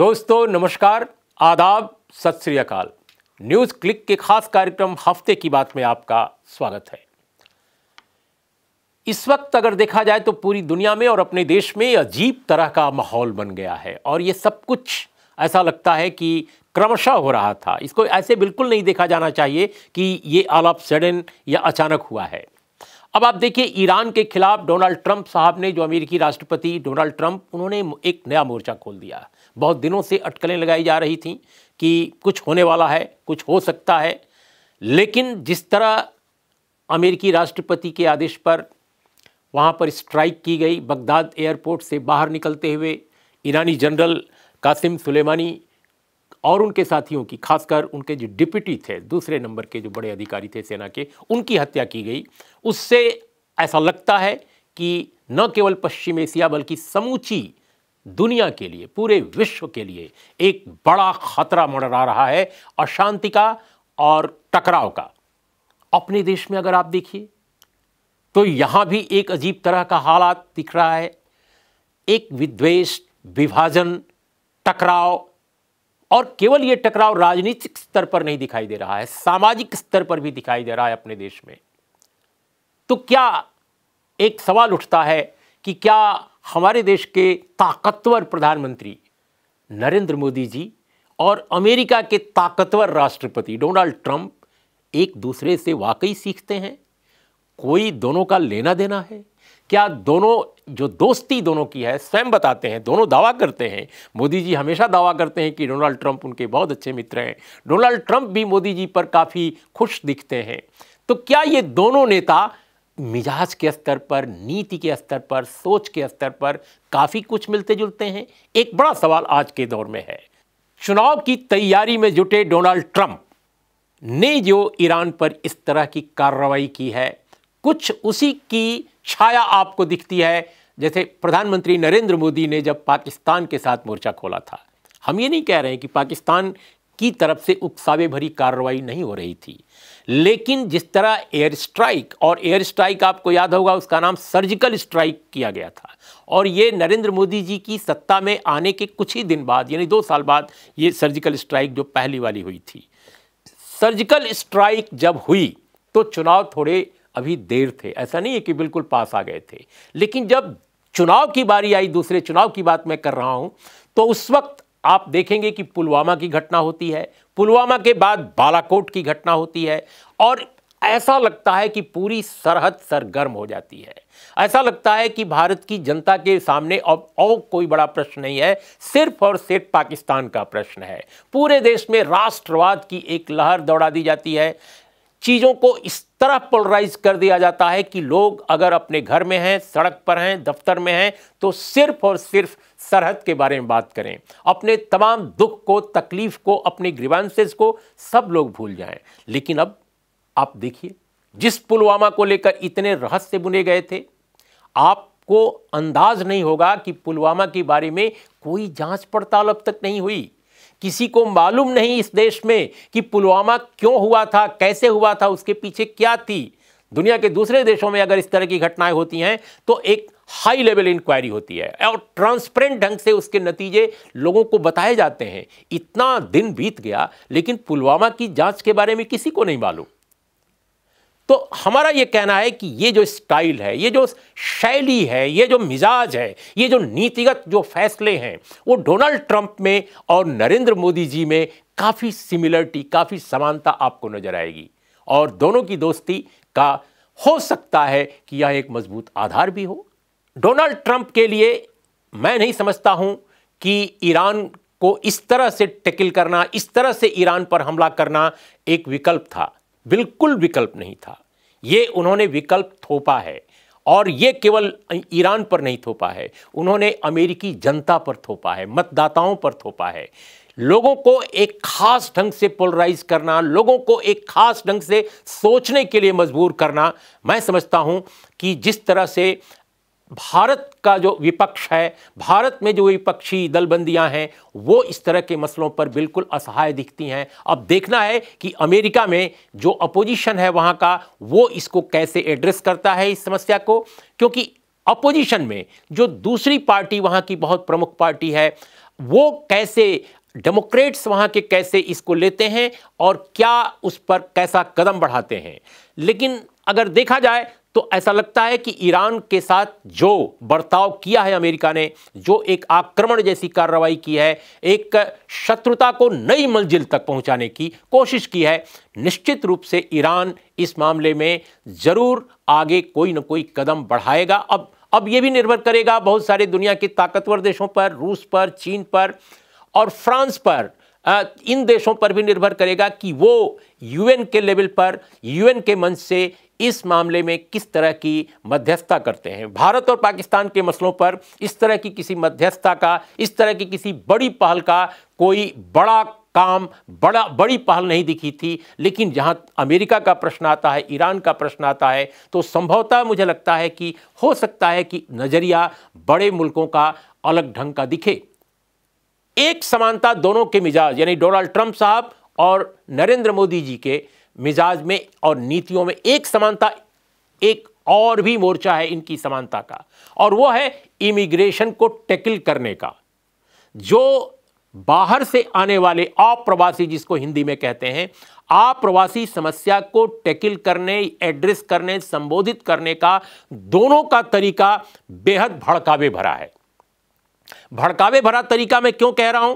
दोस्तों नमस्कार आदाब सत श्री अकाल न्यूज़ क्लिक के खास कार्यक्रम हफ्ते की बात में आपका स्वागत है इस वक्त अगर देखा जाए तो पूरी दुनिया में और अपने देश में अजीब तरह का माहौल बन गया है और ये सब कुछ ऐसा लगता है कि क्रमशः हो रहा था इसको ऐसे बिल्कुल नहीं देखा जाना चाहिए कि ये ऑल ऑफ सडन या अचानक हुआ है अब आप देखिए ईरान के खिलाफ डोनाल्ड ट्रंप साहब ने जो अमेरिकी राष्ट्रपति डोनाल्ड ट्रंप उन्होंने एक नया मोर्चा खोल दिया बहुत दिनों से अटकलें लगाई जा रही थी कि कुछ होने वाला है कुछ हो सकता है लेकिन जिस तरह अमेरिकी राष्ट्रपति के आदेश पर वहाँ पर स्ट्राइक की गई बगदाद एयरपोर्ट से बाहर निकलते हुए ईरानी जनरल कासिम सुलेमानी और उनके साथियों की खासकर उनके जो डिप्टी थे दूसरे नंबर के जो बड़े अधिकारी थे सेना के उनकी हत्या की गई उससे ऐसा लगता है कि न केवल पश्चिम एशिया बल्कि समूची दुनिया के लिए पूरे विश्व के लिए एक बड़ा खतरा मंडरा रहा है अशांति का और टकराव का अपने देश में अगर आप देखिए तो यहाँ भी एक अजीब तरह का हालात दिख रहा है एक विद्वेष विभाजन टकराव और केवल ये टकराव राजनीतिक स्तर पर नहीं दिखाई दे रहा है सामाजिक स्तर पर भी दिखाई दे रहा है अपने देश में तो क्या एक सवाल उठता है कि क्या हमारे देश के ताकतवर प्रधानमंत्री नरेंद्र मोदी जी और अमेरिका के ताकतवर राष्ट्रपति डोनाल्ड ट्रंप एक दूसरे से वाकई सीखते हैं कोई दोनों का लेना देना है क्या दोनों जो दोस्ती दोनों की है स्वयं बताते हैं दोनों दावा करते हैं मोदी जी हमेशा दावा करते हैं कि डोनाल्ड ट्रंप उनके बहुत अच्छे मित्र हैं डोनाल्ड ट्रंप भी मोदी जी पर काफ़ी खुश दिखते हैं तो क्या ये दोनों नेता मिजाज के स्तर पर नीति के स्तर पर सोच के स्तर पर काफ़ी कुछ मिलते जुलते हैं एक बड़ा सवाल आज के दौर में है चुनाव की तैयारी में जुटे डोनाल्ड ट्रंप ने जो ईरान पर इस तरह की कार्रवाई की है कुछ उसी की छाया आपको दिखती है जैसे प्रधानमंत्री नरेंद्र मोदी ने जब पाकिस्तान के साथ मोर्चा खोला था हम ये नहीं कह रहे हैं कि पाकिस्तान की तरफ से उकसावे भरी कार्रवाई नहीं हो रही थी लेकिन जिस तरह एयर स्ट्राइक और एयर स्ट्राइक आपको याद होगा उसका नाम सर्जिकल स्ट्राइक किया गया था और ये नरेंद्र मोदी जी की सत्ता में आने के कुछ ही दिन बाद यानी दो साल बाद ये सर्जिकल स्ट्राइक जो पहली वाली हुई थी सर्जिकल स्ट्राइक जब हुई तो चुनाव थोड़े अभी देर थे ऐसा नहीं है कि बिल्कुल पास आ गए थे लेकिन जब चुनाव की बारी आई दूसरे चुनाव की बात मैं कर रहा हूं तो उस वक्त आप देखेंगे कि पुलवामा की घटना होती है पुलवामा के बाद बालाकोट की घटना होती है और ऐसा लगता है कि पूरी सरहद सरगर्म हो जाती है ऐसा लगता है कि भारत की जनता के सामने अब और कोई बड़ा प्रश्न नहीं है सिर्फ और सिर्फ पाकिस्तान का प्रश्न है पूरे देश में राष्ट्रवाद की एक लहर दौड़ा दी जाती है चीज़ों को इस तरह पोलराइज कर दिया जाता है कि लोग अगर अपने घर में हैं सड़क पर हैं दफ्तर में हैं तो सिर्फ और सिर्फ सरहद के बारे में बात करें अपने तमाम दुख को तकलीफ को अपने ग्रीवांसेस को सब लोग भूल जाएं लेकिन अब आप देखिए जिस पुलवामा को लेकर इतने रहस्य बुने गए थे आपको अंदाज नहीं होगा कि पुलवामा के बारे में कोई जांच पड़ताल अब तक नहीं हुई किसी को मालूम नहीं इस देश में कि पुलवामा क्यों हुआ था कैसे हुआ था उसके पीछे क्या थी दुनिया के दूसरे देशों में अगर इस तरह की घटनाएं होती हैं तो एक हाई लेवल इंक्वायरी होती है और ट्रांसपेरेंट ढंग से उसके नतीजे लोगों को बताए जाते हैं इतना दिन बीत गया लेकिन पुलवामा की जांच के बारे में किसी को नहीं मालूम तो हमारा ये कहना है कि ये जो स्टाइल है ये जो शैली है ये जो मिजाज है ये जो नीतिगत जो फैसले हैं वो डोनाल्ड ट्रंप में और नरेंद्र मोदी जी में काफ़ी सिमिलरिटी काफ़ी समानता आपको नजर आएगी और दोनों की दोस्ती का हो सकता है कि यह एक मजबूत आधार भी हो डोनाल्ड ट्रंप के लिए मैं नहीं समझता हूं कि ईरान को इस तरह से टेकिल करना इस तरह से ईरान पर हमला करना एक विकल्प था बिल्कुल विकल्प नहीं था ये उन्होंने विकल्प थोपा है और ये केवल ईरान पर नहीं थोपा है उन्होंने अमेरिकी जनता पर थोपा है मतदाताओं पर थोपा है लोगों को एक खास ढंग से पोलराइज करना लोगों को एक खास ढंग से सोचने के लिए मजबूर करना मैं समझता हूं कि जिस तरह से भारत का जो विपक्ष है भारत में जो विपक्षी दलबंदियां हैं वो इस तरह के मसलों पर बिल्कुल असहाय दिखती हैं अब देखना है कि अमेरिका में जो अपोजिशन है वहाँ का वो इसको कैसे एड्रेस करता है इस समस्या को क्योंकि अपोजिशन में जो दूसरी पार्टी वहाँ की बहुत प्रमुख पार्टी है वो कैसे डेमोक्रेट्स वहाँ के कैसे इसको लेते हैं और क्या उस पर कैसा कदम बढ़ाते हैं लेकिन अगर देखा जाए तो ऐसा लगता है कि ईरान के साथ जो बर्ताव किया है अमेरिका ने जो एक आक्रमण जैसी कार्रवाई की है एक शत्रुता को नई मंजिल तक पहुंचाने की कोशिश की है निश्चित रूप से ईरान इस मामले में ज़रूर आगे कोई ना कोई कदम बढ़ाएगा अब अब ये भी निर्भर करेगा बहुत सारे दुनिया के ताकतवर देशों पर रूस पर चीन पर और फ्रांस पर इन देशों पर भी निर्भर करेगा कि वो यूएन के लेवल पर यूएन के मंच से इस मामले में किस तरह की मध्यस्थता करते हैं भारत और पाकिस्तान के मसलों पर इस तरह की किसी मध्यस्थता का इस तरह की किसी बड़ी पहल का कोई बड़ा काम बड़ा बड़ी पहल नहीं दिखी थी लेकिन जहां अमेरिका का प्रश्न आता है ईरान का प्रश्न आता है तो संभवतः मुझे लगता है कि हो सकता है कि नज़रिया बड़े मुल्कों का अलग ढंग का दिखे एक समानता दोनों के मिजाज यानी डोनाल्ड ट्रंप साहब और नरेंद्र मोदी जी के मिजाज में और नीतियों में एक समानता एक और भी मोर्चा है इनकी समानता का और वो है इमिग्रेशन को टैकल करने का जो बाहर से आने वाले अप्रवासी जिसको हिंदी में कहते हैं आप्रवासी समस्या को टैकल करने एड्रेस करने संबोधित करने का दोनों का तरीका बेहद भड़कावे भरा है भड़कावे भरा तरीका मैं क्यों कह रहा हूं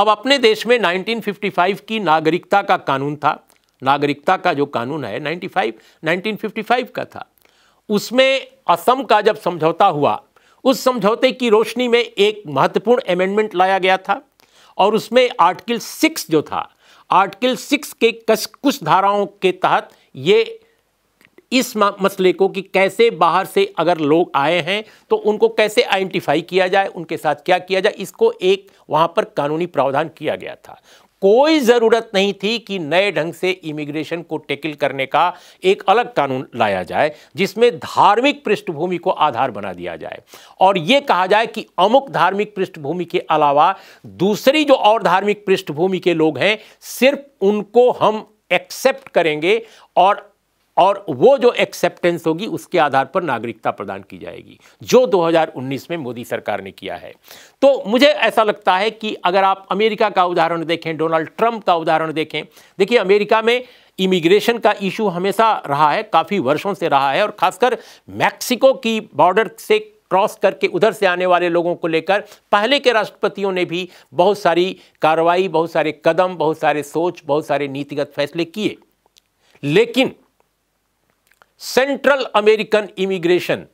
अब अपने देश में 1955 की नागरिकता का कानून था नागरिकता का जो कानून है 95 1955 का था उसमें असम का जब समझौता हुआ उस समझौते की रोशनी में एक महत्वपूर्ण अमेंडमेंट लाया गया था और उसमें आर्टिकल सिक्स जो था आर्टिकल सिक्स के कस कुछ धाराओं के तहत ये इस मसले को कि कैसे बाहर से अगर लोग आए हैं तो उनको कैसे आइडेंटिफाई किया जाए उनके साथ क्या किया जाए इसको एक वहाँ पर कानूनी प्रावधान किया गया था कोई ज़रूरत नहीं थी कि नए ढंग से इमिग्रेशन को टेकल करने का एक अलग कानून लाया जाए जिसमें धार्मिक पृष्ठभूमि को आधार बना दिया जाए और यह कहा जाए कि अमुक धार्मिक पृष्ठभूमि के अलावा दूसरी जो और धार्मिक पृष्ठभूमि के लोग हैं सिर्फ उनको हम एक्सेप्ट करेंगे और और वो जो एक्सेप्टेंस होगी उसके आधार पर नागरिकता प्रदान की जाएगी जो 2019 में मोदी सरकार ने किया है तो मुझे ऐसा लगता है कि अगर आप अमेरिका का उदाहरण देखें डोनाल्ड ट्रंप का उदाहरण देखें देखिए अमेरिका में इमिग्रेशन का इशू हमेशा रहा है काफ़ी वर्षों से रहा है और खासकर मैक्सिको की बॉर्डर से क्रॉस करके उधर से आने वाले लोगों को लेकर पहले के राष्ट्रपतियों ने भी बहुत सारी कार्रवाई बहुत सारे कदम बहुत सारे सोच बहुत सारे नीतिगत फैसले किए लेकिन central American immigration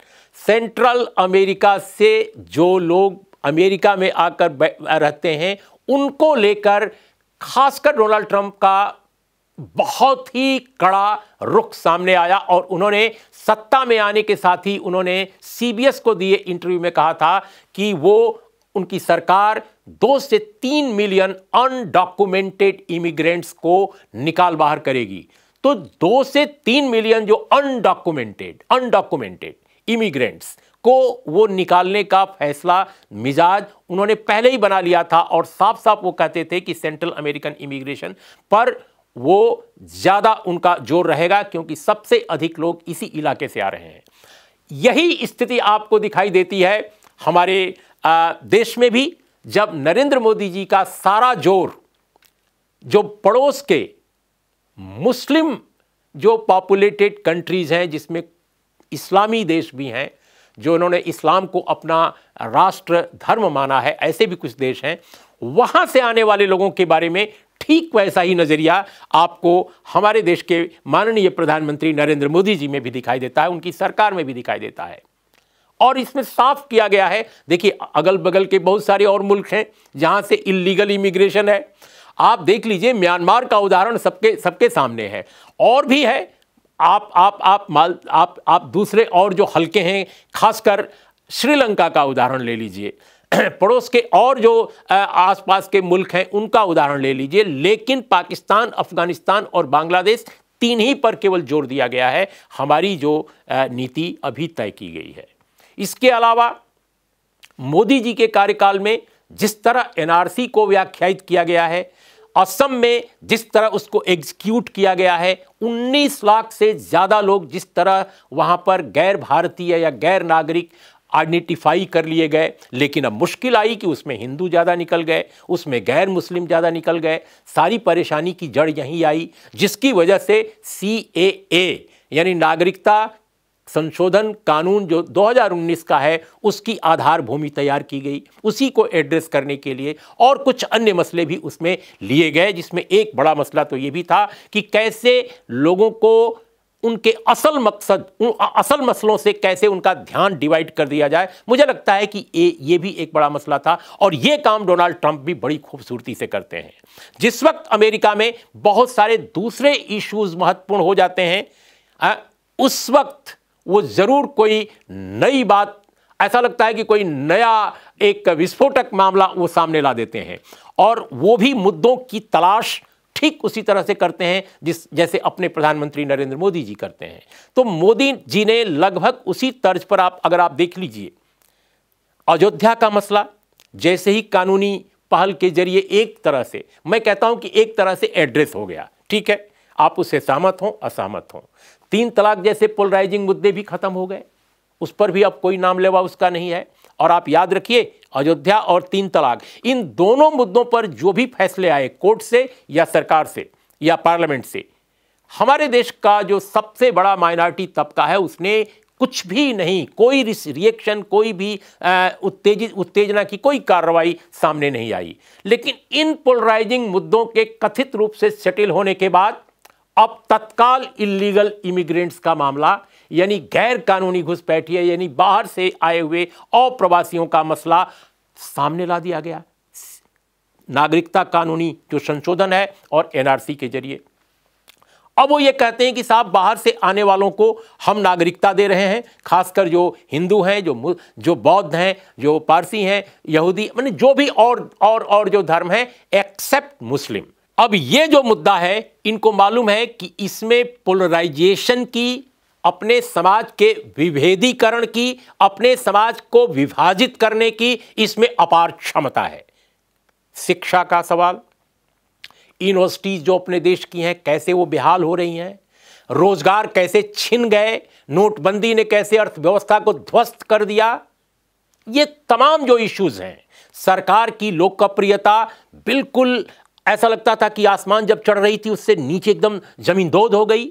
central America से जो लोग अमेरिका में आकर रहते हैं उनको लेकर खासकर डोनाल्ड ट्रंप का बहुत ही कड़ा रुख सामने आया और उन्होंने सत्ता में आने के साथ ही उन्होंने सीबीएस को दिए इंटरव्यू में कहा था कि वो उनकी सरकार दो से तीन मिलियन अनडॉक्यूमेंटेड इमिग्रेंट्स को निकाल बाहर करेगी तो दो से तीन मिलियन जो अनडॉक्यूमेंटेड अनडॉक्यूमेंटेड इमिग्रेंट्स को वो निकालने का फैसला मिजाज उन्होंने पहले ही बना लिया था और साफ साफ वो कहते थे कि सेंट्रल अमेरिकन इमिग्रेशन पर वो ज़्यादा उनका जोर रहेगा क्योंकि सबसे अधिक लोग इसी इलाके से आ रहे हैं यही स्थिति आपको दिखाई देती है हमारे देश में भी जब नरेंद्र मोदी जी का सारा जोर जो पड़ोस के मुस्लिम जो पॉपुलेटेड कंट्रीज़ हैं जिसमें इस्लामी देश भी हैं जो उन्होंने इस्लाम को अपना राष्ट्र धर्म माना है ऐसे भी कुछ देश हैं वहाँ से आने वाले लोगों के बारे में ठीक वैसा ही नज़रिया आपको हमारे देश के माननीय प्रधानमंत्री नरेंद्र मोदी जी में भी दिखाई देता है उनकी सरकार में भी दिखाई देता है और इसमें साफ किया गया है देखिए अगल बगल के बहुत सारे और मुल्क हैं जहाँ से इलीगल इमिग्रेशन है आप देख लीजिए म्यांमार का उदाहरण सबके सबके सामने है और भी है आप आप आप माल आप आप दूसरे और जो हल्के हैं खासकर श्रीलंका का उदाहरण ले लीजिए पड़ोस के और जो आसपास के मुल्क हैं उनका उदाहरण ले लीजिए लेकिन पाकिस्तान अफगानिस्तान और बांग्लादेश तीन ही पर केवल जोर दिया गया है हमारी जो नीति अभी तय की गई है इसके अलावा मोदी जी के कार्यकाल में जिस तरह एनआरसी को व्याख्यायित किया गया है असम में जिस तरह उसको एग्जीक्यूट किया गया है 19 लाख से ज़्यादा लोग जिस तरह वहाँ पर गैर भारतीय या गैर नागरिक आइडेंटिफाई कर लिए गए लेकिन अब मुश्किल आई कि उसमें हिंदू ज़्यादा निकल गए उसमें गैर मुस्लिम ज़्यादा निकल गए सारी परेशानी की जड़ यहीं आई जिसकी वजह से सी ए ए यानी नागरिकता संशोधन कानून जो 2019 का है उसकी आधार भूमि तैयार की गई उसी को एड्रेस करने के लिए और कुछ अन्य मसले भी उसमें लिए गए जिसमें एक बड़ा मसला तो ये भी था कि कैसे लोगों को उनके असल मकसद उन असल मसलों से कैसे उनका ध्यान डिवाइड कर दिया जाए मुझे लगता है कि ये ये भी एक बड़ा मसला था और ये काम डोनाल्ड ट्रंप भी बड़ी खूबसूरती से करते हैं जिस वक्त अमेरिका में बहुत सारे दूसरे इश्यूज महत्वपूर्ण हो जाते हैं उस वक्त वो ज़रूर कोई नई बात ऐसा लगता है कि कोई नया एक विस्फोटक मामला वो सामने ला देते हैं और वो भी मुद्दों की तलाश ठीक उसी तरह से करते हैं जिस जैसे अपने प्रधानमंत्री नरेंद्र मोदी जी करते हैं तो मोदी जी ने लगभग उसी तर्ज पर आप अगर आप देख लीजिए अयोध्या का मसला जैसे ही कानूनी पहल के जरिए एक तरह से मैं कहता हूं कि एक तरह से एड्रेस हो गया ठीक है आप उससे सहमत हों असहमत हों तीन तलाक जैसे पोलराइजिंग मुद्दे भी खत्म हो गए उस पर भी अब कोई नाम लेवा उसका नहीं है और आप याद रखिए अयोध्या और तीन तलाक इन दोनों मुद्दों पर जो भी फैसले आए कोर्ट से या सरकार से या पार्लियामेंट से हमारे देश का जो सबसे बड़ा माइनॉरिटी तबका है उसने कुछ भी नहीं कोई रिएक्शन कोई भी उत्तेजित उत्तेजना की कोई कार्रवाई सामने नहीं आई लेकिन इन पोलराइजिंग मुद्दों के कथित रूप से सेटल होने के बाद अब तत्काल इलीगल इमिग्रेंट्स का मामला यानी गैर कानूनी घुसपैठी है यानी बाहर से आए हुए अप्रवासियों का मसला सामने ला दिया गया नागरिकता कानूनी जो संशोधन है और एनआरसी के जरिए अब वो ये कहते हैं कि साहब बाहर से आने वालों को हम नागरिकता दे रहे हैं खासकर जो हिंदू हैं जो जो बौद्ध हैं जो पारसी हैं यहूदी मैंने जो भी और और और जो धर्म हैं एक्सेप्ट मुस्लिम अब ये जो मुद्दा है इनको मालूम है कि इसमें पोलराइजेशन की अपने समाज के विभेदीकरण की अपने समाज को विभाजित करने की इसमें अपार क्षमता है शिक्षा का सवाल यूनिवर्सिटीज़ जो अपने देश की हैं कैसे वो बेहाल हो रही हैं रोजगार कैसे छिन गए नोटबंदी ने कैसे अर्थव्यवस्था को ध्वस्त कर दिया ये तमाम जो इश्यूज़ हैं सरकार की लोकप्रियता बिल्कुल ऐसा लगता था कि आसमान जब चढ़ रही थी उससे नीचे एकदम जमीन दोध हो गई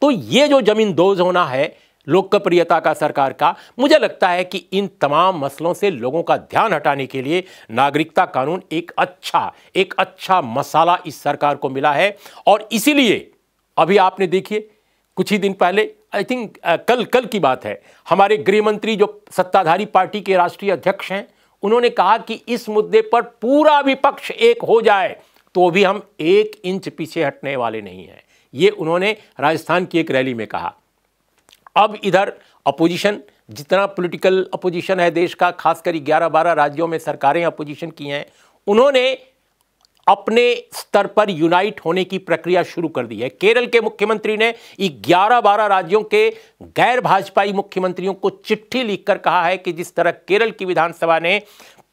तो ये जो जमीन दोज होना है लोकप्रियता का सरकार का मुझे लगता है कि इन तमाम मसलों से लोगों का ध्यान हटाने के लिए नागरिकता कानून एक अच्छा एक अच्छा मसाला इस सरकार को मिला है और इसीलिए अभी आपने देखिए कुछ ही दिन पहले आई थिंक कल कल की बात है हमारे गृह मंत्री जो सत्ताधारी पार्टी के राष्ट्रीय अध्यक्ष हैं उन्होंने कहा कि इस मुद्दे पर पूरा विपक्ष एक हो जाए तो भी हम एक इंच पीछे हटने वाले नहीं हैं ये उन्होंने राजस्थान की एक रैली में कहा अब इधर अपोजिशन जितना पॉलिटिकल अपोजिशन है देश का खासकर ग्यारह बारह राज्यों में सरकारें अपोजिशन की हैं उन्होंने अपने स्तर पर यूनाइट होने की प्रक्रिया शुरू कर दी है केरल के मुख्यमंत्री ने 11-12 राज्यों के गैर भाजपाई मुख्यमंत्रियों को चिट्ठी लिखकर कहा है कि जिस तरह केरल की विधानसभा ने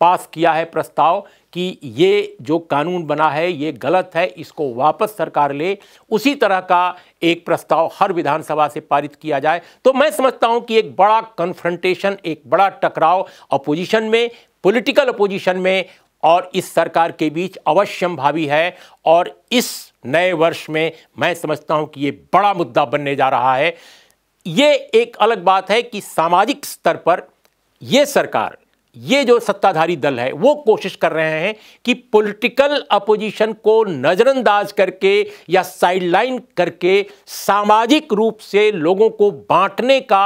पास किया है प्रस्ताव कि ये जो कानून बना है ये गलत है इसको वापस सरकार ले उसी तरह का एक प्रस्ताव हर विधानसभा से पारित किया जाए तो मैं समझता हूं कि एक बड़ा कन्फ्रंटेशन एक बड़ा टकराव अपोजिशन में पॉलिटिकल अपोजिशन में और इस सरकार के बीच अवश्यम भावी है और इस नए वर्ष में मैं समझता हूं कि ये बड़ा मुद्दा बनने जा रहा है ये एक अलग बात है कि सामाजिक स्तर पर ये सरकार ये जो सत्ताधारी दल है वो कोशिश कर रहे हैं कि पॉलिटिकल अपोजिशन को नज़रअंदाज करके या साइडलाइन करके सामाजिक रूप से लोगों को बांटने का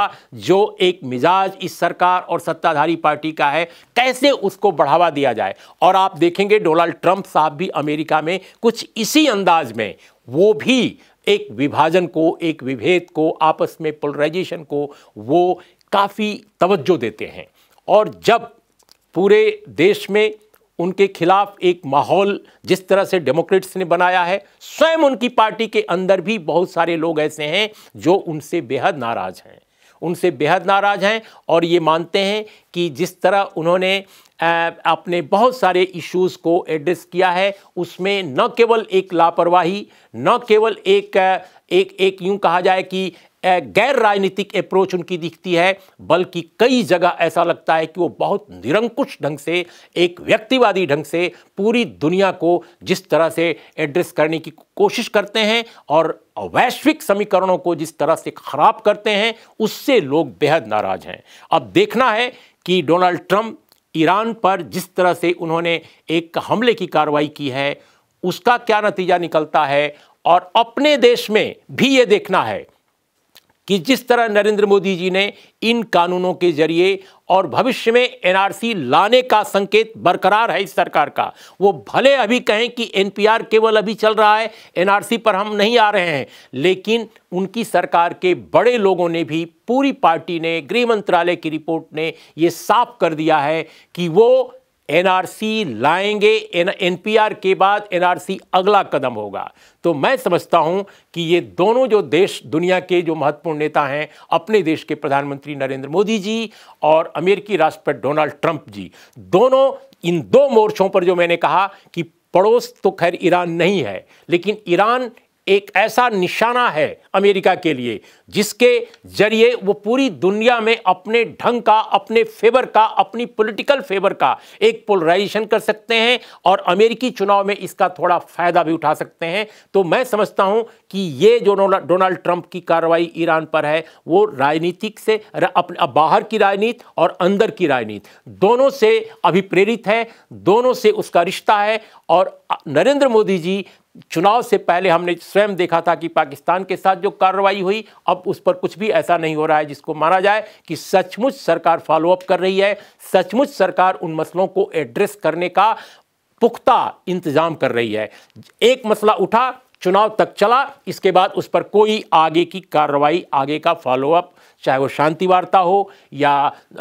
जो एक मिजाज इस सरकार और सत्ताधारी पार्टी का है कैसे उसको बढ़ावा दिया जाए और आप देखेंगे डोनाल्ड ट्रंप साहब भी अमेरिका में कुछ इसी अंदाज में वो भी एक विभाजन को एक विभेद को आपस में पोलराइजेशन को वो काफ़ी तवज्जो देते हैं और जब पूरे देश में उनके खिलाफ एक माहौल जिस तरह से डेमोक्रेट्स ने बनाया है स्वयं उनकी पार्टी के अंदर भी बहुत सारे लोग ऐसे हैं जो उनसे बेहद नाराज़ हैं उनसे बेहद नाराज़ हैं और ये मानते हैं कि जिस तरह उन्होंने अपने बहुत सारे इश्यूज़ को एड्रेस किया है उसमें न केवल एक लापरवाही न केवल एक एक एक यूं कहा जाए कि गैर राजनीतिक अप्रोच उनकी दिखती है बल्कि कई जगह ऐसा लगता है कि वो बहुत निरंकुश ढंग से एक व्यक्तिवादी ढंग से पूरी दुनिया को जिस तरह से एड्रेस करने की कोशिश करते हैं और वैश्विक समीकरणों को जिस तरह से खराब करते हैं उससे लोग बेहद नाराज हैं अब देखना है कि डोनाल्ड ट्रंप ईरान पर जिस तरह से उन्होंने एक हमले की कार्रवाई की है उसका क्या नतीजा निकलता है और अपने देश में भी ये देखना है कि जिस तरह नरेंद्र मोदी जी ने इन कानूनों के जरिए और भविष्य में एनआरसी लाने का संकेत बरकरार है इस सरकार का वो भले अभी कहें कि एनपीआर केवल अभी चल रहा है एनआरसी पर हम नहीं आ रहे हैं लेकिन उनकी सरकार के बड़े लोगों ने भी पूरी पार्टी ने गृह मंत्रालय की रिपोर्ट ने ये साफ कर दिया है कि वो एनआरसी लाएंगे एन एनपीआर के बाद एनआरसी अगला कदम होगा तो मैं समझता हूं कि ये दोनों जो देश दुनिया के जो महत्वपूर्ण नेता हैं अपने देश के प्रधानमंत्री नरेंद्र मोदी जी और अमेरिकी राष्ट्रपति डोनाल्ड ट्रंप जी दोनों इन दो मोर्चों पर जो मैंने कहा कि पड़ोस तो खैर ईरान नहीं है लेकिन ईरान एक ऐसा निशाना है अमेरिका के लिए जिसके जरिए वो पूरी दुनिया में अपने ढंग का अपने फेवर का अपनी पॉलिटिकल फेवर का एक पोलराइजेशन कर सकते हैं और अमेरिकी चुनाव में इसका थोड़ा फायदा भी उठा सकते हैं तो मैं समझता हूं कि ये जो डोनाल्ड ट्रंप की कार्रवाई ईरान पर है वो राजनीतिक से अपने बाहर की राजनीति और अंदर की राजनीति दोनों से अभिप्रेरित है दोनों से उसका रिश्ता है और नरेंद्र मोदी जी चुनाव से पहले हमने स्वयं देखा था कि पाकिस्तान के साथ जो कार्रवाई हुई अब उस पर कुछ भी ऐसा नहीं हो रहा है जिसको माना जाए कि सचमुच सरकार फॉलोअप कर रही है सचमुच सरकार उन मसलों को एड्रेस करने का पुख्ता इंतजाम कर रही है एक मसला उठा चुनाव तक चला इसके बाद उस पर कोई आगे की कार्रवाई आगे का फॉलोअप चाहे वो शांति वार्ता हो या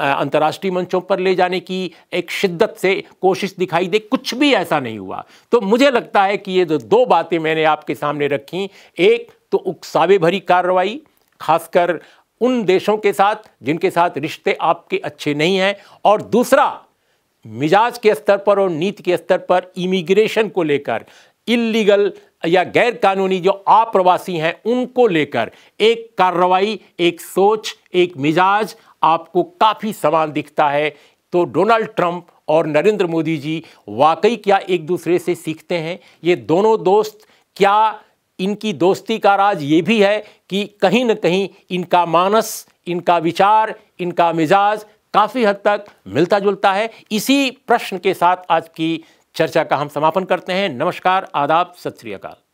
अंतर्राष्ट्रीय मंचों पर ले जाने की एक शिद्दत से कोशिश दिखाई दे कुछ भी ऐसा नहीं हुआ तो मुझे लगता है कि ये जो दो बातें मैंने आपके सामने रखी एक तो उकसावे भरी कार्रवाई खासकर उन देशों के साथ जिनके साथ रिश्ते आपके अच्छे नहीं हैं और दूसरा मिजाज के स्तर पर और नीति के स्तर पर इमिग्रेशन को लेकर इलीगल या गैर कानूनी जो आप्रवासी हैं उनको लेकर एक कार्रवाई एक सोच एक मिजाज आपको काफ़ी समान दिखता है तो डोनाल्ड ट्रंप और नरेंद्र मोदी जी वाकई क्या एक दूसरे से सीखते हैं ये दोनों दोस्त क्या इनकी दोस्ती का राज ये भी है कि कहीं ना कहीं इनका मानस इनका विचार इनका मिजाज काफ़ी हद तक मिलता जुलता है इसी प्रश्न के साथ आज की चर्चा का हम समापन करते हैं नमस्कार आदाब सत श्रीकाल